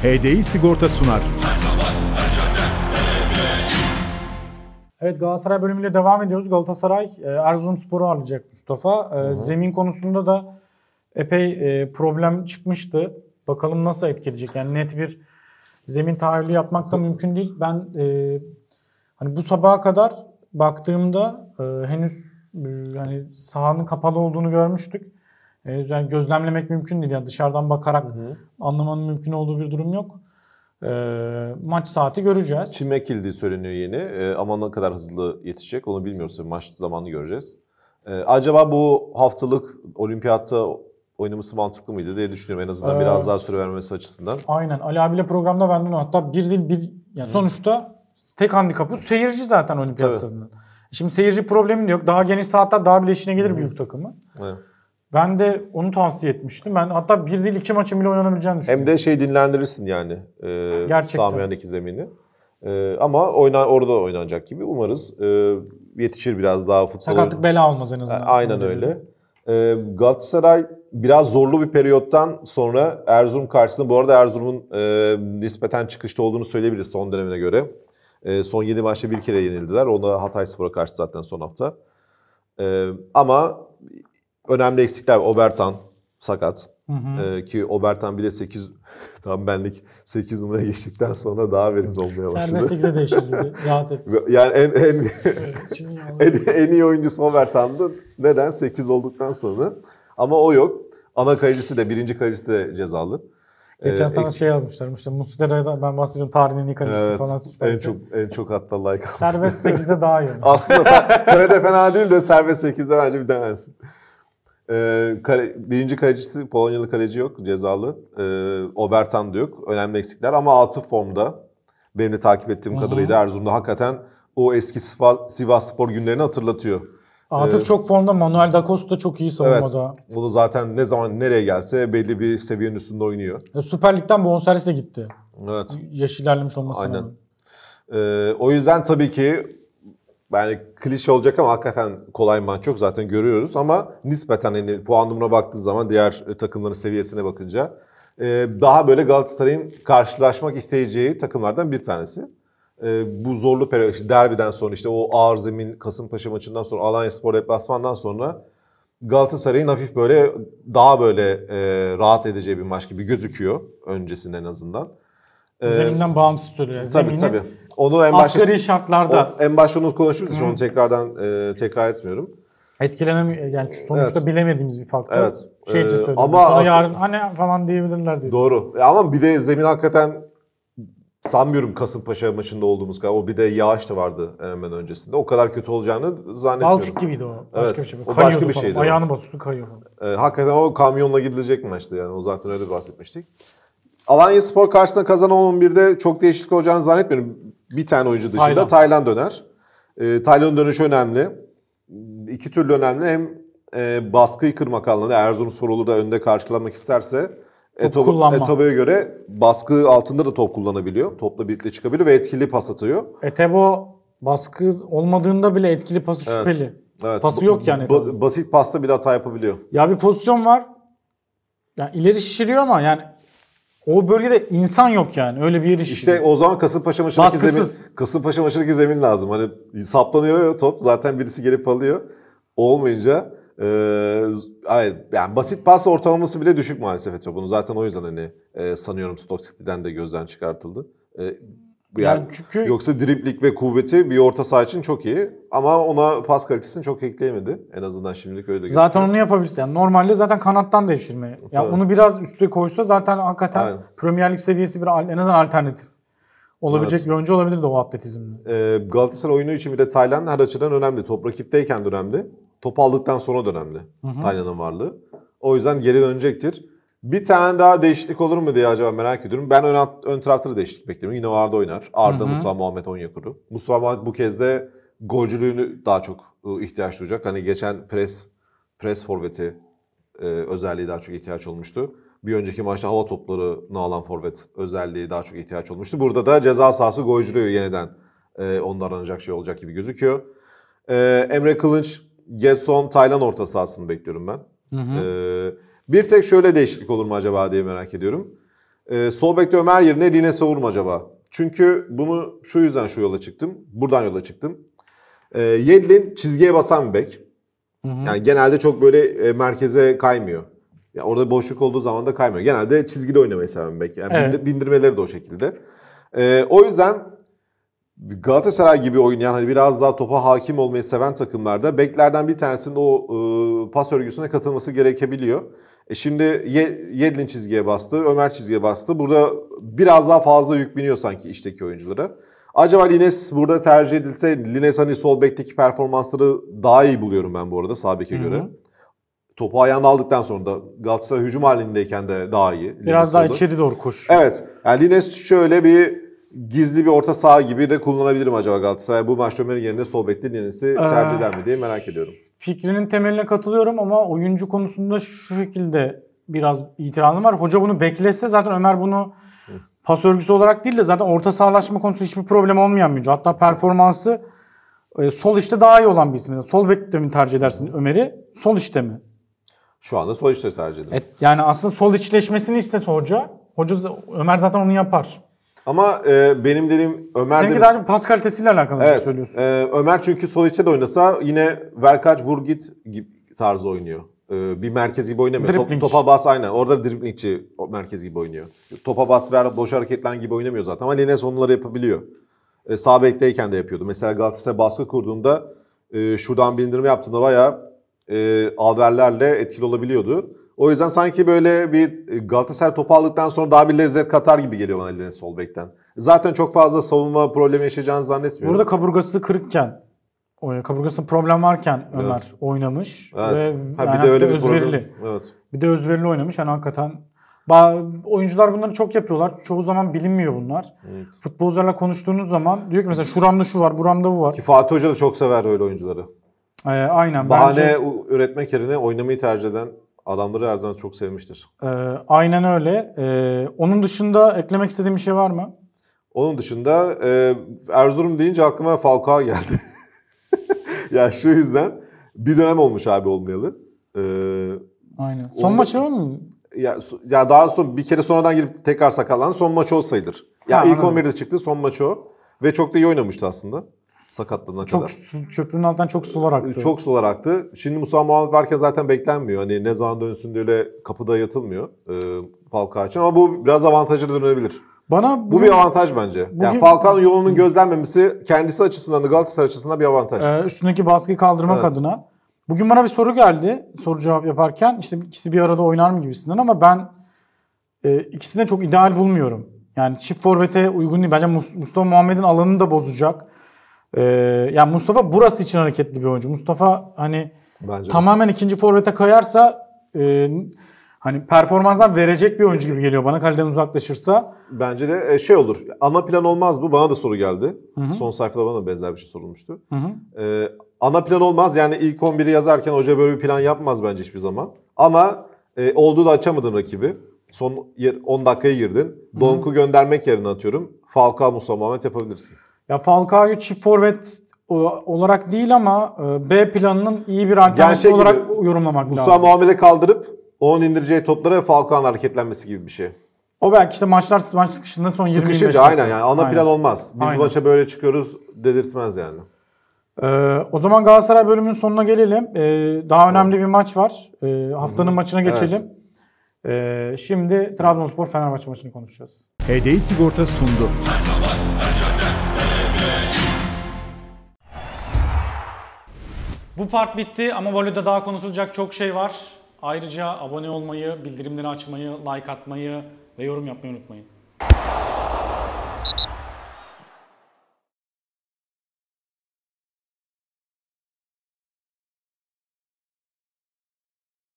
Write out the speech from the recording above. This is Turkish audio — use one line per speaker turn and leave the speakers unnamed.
HDI Sigorta sunar.
Evet Galatasaray bölümüyle devam ediyoruz. Galatasaray e, Erzurumspor'u alacak Mustafa. E, hı hı. Zemin konusunda da epey e, problem çıkmıştı. Bakalım nasıl etkileyecek? Yani net bir zemin tahayyülü yapmak da mümkün değil. Ben e, hani bu sabaha kadar baktığımda e, henüz e, hani sahanın kapalı olduğunu görmüştük. Henüz yani gözlemlemek mümkün değil. Yani dışarıdan bakarak hı hı. anlamanın mümkün olduğu bir durum yok. E, maç saati
göreceğiz. Çime ekildiği söyleniyor yeni e, ama ne kadar hızlı yetişecek onu bilmiyoruz. maç zamanını göreceğiz. E, acaba bu haftalık olimpiyatta oynaması mantıklı mıydı diye düşünüyorum. En azından ee, biraz daha süre vermesi açısından.
Aynen. Ali abiyle programda ben o. Hatta bir dil bir... Yani sonuçta tek handikapı seyirci zaten olimpiyat Şimdi seyirci problemi de yok. Daha geniş saatler daha bile işine gelir Hı. büyük takımı. Evet. Ben de onu tavsiye etmiştim. Ben hatta bir değil iki maçın bile oynanabileceğini
düşünüyorum. Hem de şey dinlendirirsin yani. E, Gerçekten. Sağmayan'daki zemini. E, ama oyna, orada oynanacak gibi umarız e, yetişir biraz daha futbol. Sakatlık bela olmaz en azından. Aynen öyle. E, Galatasaray biraz zorlu bir periyottan sonra Erzurum karşısında bu arada Erzurum'un e, nispeten çıkışta olduğunu söyleyebiliriz son dönemine göre. E, son 7 maçta bir kere yenildiler. O da Hatay Spor'a karşı zaten son hafta. E, ama Önemli eksikler Obertan sakat. Hı hı. Ee, ki Obertan bile 8 tam benlik 8 numara geçtikten sonra daha verimli olmaya başladı. Serbest 8'e değiştirildi. yani en en, en en iyi oyuncusu Obertan'dı. Neden? 8 olduktan sonra. Ama o yok. Ana kalecisi de, birinci kalecisi de cezalı. Ee, Geçen ee, sana ek... şey
yazmışlar işte Muslera'dan ben bahsediyorum tarihinin ilk kalecisi evet, falan. Süper en çok
en çok hatta like Serbest 8'de daha iyi. Aslında Kale'de fena değil de Serbest 8'de bence bir denersin. Ee, kale, birinci kalecisi Polonyalı kaleci yok, cezalı. Ee, Obertan da yok. Önemli eksikler ama Atıf formda. Benim de takip ettiğim hı kadarıyla Erzurum'da hakikaten o eski Sivas, Sivas Spor günlerini hatırlatıyor.
Atıf ee, çok formda. Manuel Da Costa çok iyi savunmada.
Evet, o da zaten ne zaman nereye gelse belli bir seviyenin üstünde oynuyor.
E, Süper Lig'den bonservisle gitti. Evet. Yaş ilerlemiş olmasına rağmen.
Ee, o yüzden tabii ki yani klişe olacak ama hakikaten kolay maç çok zaten görüyoruz ama nispeten hani puan durumuna baktığın zaman diğer e, takımların seviyesine bakınca e, daha böyle Galatasaray'ın karşılaşmak isteyeceği takımlardan bir tanesi. E, bu zorlu periyot işte derbiden sonra işte o ağır zemin Kasımpaşa maçından sonra Alanya Spor deplasmandan sonra Galatasaray'ın hafif böyle daha böyle rahat edeceği bir maç gibi gözüküyor öncesinde en azından.
Zeminden bağımsız söylüyor. Tabii Zemini tabii onu en başta asgari şartlarda
o, en başta onu konuşmuştuk. Onu tekrardan e, tekrar etmiyorum.
Etkilemem yani sonuçta evet. bilemediğimiz bir faktör. Evet. Şey için e, söyledim. ama sana yarın hani falan diyebilirler diye.
Doğru. E ama bir de zemin hakikaten sanmıyorum Kasımpaşa maçında olduğumuz kadar. O bir de yağış da vardı hemen öncesinde. O kadar kötü olacağını zannetmiyorum. Balçık gibiydi o. Başka evet. bir şey. O başka bir şeydi. Ayağını basıyordu kayıyor. Ee, hakikaten o kamyonla gidilecek maçtı yani. O zaten öyle bahsetmiştik. Alanya Spor karşısında kazanan 11'de çok değişiklik olacağını zannetmiyorum bir tane oyuncu dışında Tayland, Tayland döner. E, Tayland'ın dönüşü önemli. İki türlü önemli. Hem e, baskıyı kırmak anlamında Erzurum da önde karşılamak isterse Etobo, Etobo'ya göre baskı altında da top kullanabiliyor. Topla birlikte çıkabiliyor ve etkili pas atıyor.
Etebo baskı olmadığında bile etkili pası şüpheli.
Evet. Pası yok yani. Ba- basit pasta bile hata yapabiliyor.
Ya bir pozisyon var. Yani ileri şişiriyor ama yani o bölgede insan yok yani. Öyle bir yer işte. İşte o zaman Kasımpaşa maçındaki Baskısız.
zemin Kasımpaşa maçındaki zemin lazım. Hani saplanıyor ya top zaten birisi gelip alıyor. Olmayınca ee, evet, yani basit pas ortalaması bile düşük maalesef Etiyopya'nın. Zaten o yüzden hani e, sanıyorum Stock City'den de gözden çıkartıldı. E, yani, yani çünkü yoksa driplik ve kuvveti bir orta saha için çok iyi ama ona pas kalitesini çok ekleyemedi. En azından şimdilik öyle gözüküyor. Zaten onu
yapabilirsin. Yani normalde zaten kanattan devşirme. Ya yani onu biraz üstüne koysa zaten hakikaten Aynen. Premier Lig seviyesi bir en azından alternatif olabilecek evet. bir oyuncu olabilirdi o atletizmle.
Ee, Galatasaray oyunu için bir de Tayland her açıdan önemli. Top rakipteyken de önemli. Top aldıktan sonra da önemli Tayland'ın varlığı. O yüzden geri dönecektir. Bir tane daha değişiklik olur mu diye acaba merak ediyorum. Ben ön, ön tarafta da değişiklik bekliyorum. Yine Arda oynar. Arda, Hı-hı. Musa Muhammed Onyekuru. Musa Muhammed bu kez de golcülüğünü daha çok ıı, ihtiyaç duyacak. Hani geçen pres pres forveti e, özelliği daha çok ihtiyaç olmuştu. Bir önceki maçta hava topları alan forvet özelliği daha çok ihtiyaç olmuştu. Burada da ceza sahası golcülüğü yeniden e, onda aranacak şey olacak gibi gözüküyor. E, Emre Kılınç, Getson, Taylan orta sahasını bekliyorum ben. Hı hı. E, bir tek şöyle değişiklik olur mu acaba diye merak ediyorum. Ee, sol bekte Ömer yerine Lines'e olur mu acaba? Çünkü bunu şu yüzden şu yola çıktım. Buradan yola çıktım. Ee, Yedlin çizgiye basan bir bek. Yani genelde çok böyle e, merkeze kaymıyor. Yani orada boşluk olduğu zaman da kaymıyor. Genelde çizgide oynamayı seven bek. Yani evet. bindirmeleri de o şekilde. Ee, o yüzden Galatasaray gibi oynayan hani biraz daha topa hakim olmayı seven takımlarda beklerden bir tanesinin o e, pas örgüsüne katılması gerekebiliyor. E şimdi Yedlin çizgiye bastı, Ömer çizgiye bastı. Burada biraz daha fazla yük biniyor sanki işteki oyunculara. Acaba Lines burada tercih edilse Lines hani sol bekteki performansları daha iyi buluyorum ben bu arada sağ beke göre. Topu ayağına aldıktan sonra da Galatasaray hücum halindeyken de daha iyi. Biraz Lines daha oldu. içeri doğru koşuyor. Evet. Yani Lines şöyle bir gizli bir orta saha gibi de kullanabilirim acaba Galatasaray. Bu maç Ömer'in yerine sol bekli Lines'i tercih ee, eder mi diye merak ediyorum.
Fikrinin temeline katılıyorum ama oyuncu konusunda şu şekilde biraz itirazım var. Hoca bunu beklese zaten Ömer bunu pas örgüsü olarak değil de zaten orta sahalaşma konusu hiçbir problem olmayan bir oyuncu. Hatta performansı e, sol işte daha iyi olan bir isim. Sol bekte mi tercih edersin Ömer'i? Sol işte mi?
Şu anda sol işte tercih ederim.
Evet, yani aslında sol içleşmesini istese hoca, hoca Ömer zaten onu yapar.
Ama e, benim dediğim Ömer... Seninki de... daha pas kalitesiyle alakalı evet, söylüyorsun. E, Ömer çünkü sol içte de oynasa yine Verkaç vur git tarzı oynuyor. E, bir merkez gibi oynamıyor. Top, topa bas aynen. Orada driblingçi merkez gibi oynuyor. Topa bas ver boş hareketlen gibi oynamıyor zaten ama Lines onları yapabiliyor. E, sağ bekteyken de yapıyordu. Mesela Galatasaray baskı kurduğunda e, şuradan bindirme yaptığında bayağı e, averlerle etkili olabiliyordu. O yüzden sanki böyle bir e, Galatasaray topu aldıktan sonra daha bir lezzet katar gibi geliyor bana Lens Solbek'ten. Zaten çok fazla savunma problemi yaşayacağını zannetmiyorum. Burada
kaburgası kırıkken kaburgasında problem varken Ömer evet. oynamış evet. ve ha, bir yani de öyle bir özverili. Problem. Evet. Bir de özverili oynamış. Yani hakikaten oyuncular bunları çok yapıyorlar. Çoğu zaman bilinmiyor bunlar. Evet. Futbolcularla konuştuğunuz zaman diyor ki mesela şuramda şu var, buramda bu var. Ki Fatih Hoca da çok sever öyle oyuncuları. Ee, aynen. Bahane bence... üretmek yerine oynamayı tercih eden
adamları her zaman çok sevmiştir.
E, aynen öyle. E, onun dışında eklemek istediğim bir şey var mı?
Onun dışında e, Erzurum deyince aklıma Falcao geldi. ya şu yüzden bir dönem olmuş abi olmayalı. E,
aynen. Son maçı mı?
Ya, ya daha son bir kere sonradan girip tekrar sakatlanan son maç o sayılır. Ya ha, ilk 11'de çıktı son maçı o. Ve çok da iyi oynamıştı aslında sakatlığına çok, kadar.
Su, çöpün altından çok sular aktı. Çok
sular aktı. Şimdi Musa Muhammed varken zaten beklenmiyor. Hani ne zaman dönsün de öyle kapıda yatılmıyor e, Falcao için. Ama bu biraz avantajı dönebilir. Bana bugün, bu bir avantaj bence. Bugün, yani Falcao'nun yolunun gözlenmemesi kendisi açısından da Galatasaray açısından bir avantaj. E,
üstündeki baskıyı kaldırmak evet. adına. Bugün bana bir soru geldi soru cevap yaparken. işte ikisi bir arada oynar mı gibisinden ama ben e, ikisini de çok ideal bulmuyorum. Yani çift forvete uygun değil. Bence Mustafa Muhammed'in alanını da bozacak. Ee, yani Mustafa burası için hareketli bir oyuncu. Mustafa hani Bence tamamen de. ikinci forvete kayarsa e, hani performanslar verecek bir oyuncu gibi geliyor bana kaleden uzaklaşırsa. Bence
de e, şey olur. Ana plan olmaz bu. Bana da soru geldi. Hı-hı. Son sayfada bana da benzer bir şey sorulmuştu. Hı-hı. Ee, ana plan olmaz. Yani ilk 11'i yazarken hoca böyle bir plan yapmaz bence hiçbir zaman. Ama e, olduğu da açamadın rakibi. Son 10 dakikaya girdin. Donk'u göndermek yerine atıyorum. Falcao Musa Muhammed yapabilirsin.
Ya Falcao çift forvet e, olarak değil ama e, B planının iyi bir alternatifi olarak gibi, yorumlamak Musa lazım. Musa
Muhammed'e kaldırıp onun indireceği toplara ve Falcao'nun hareketlenmesi gibi bir şey.
O belki işte maçlar maç çıkışından son 20 25 dakika. aynen yani ana aynen. plan olmaz. Biz aynen. maça
böyle çıkıyoruz dedirtmez yani.
Ee, o zaman Galatasaray bölümünün sonuna gelelim. Ee, daha önemli evet. bir maç var. Ee, haftanın Hı-hı. maçına geçelim. Evet. Ee, şimdi Trabzonspor Fenerbahçe maçını konuşacağız.
HDI Sigorta sundu.
Bu part bitti ama Valo'da daha konuşulacak çok şey var. Ayrıca abone olmayı, bildirimleri açmayı, like atmayı ve yorum yapmayı unutmayın.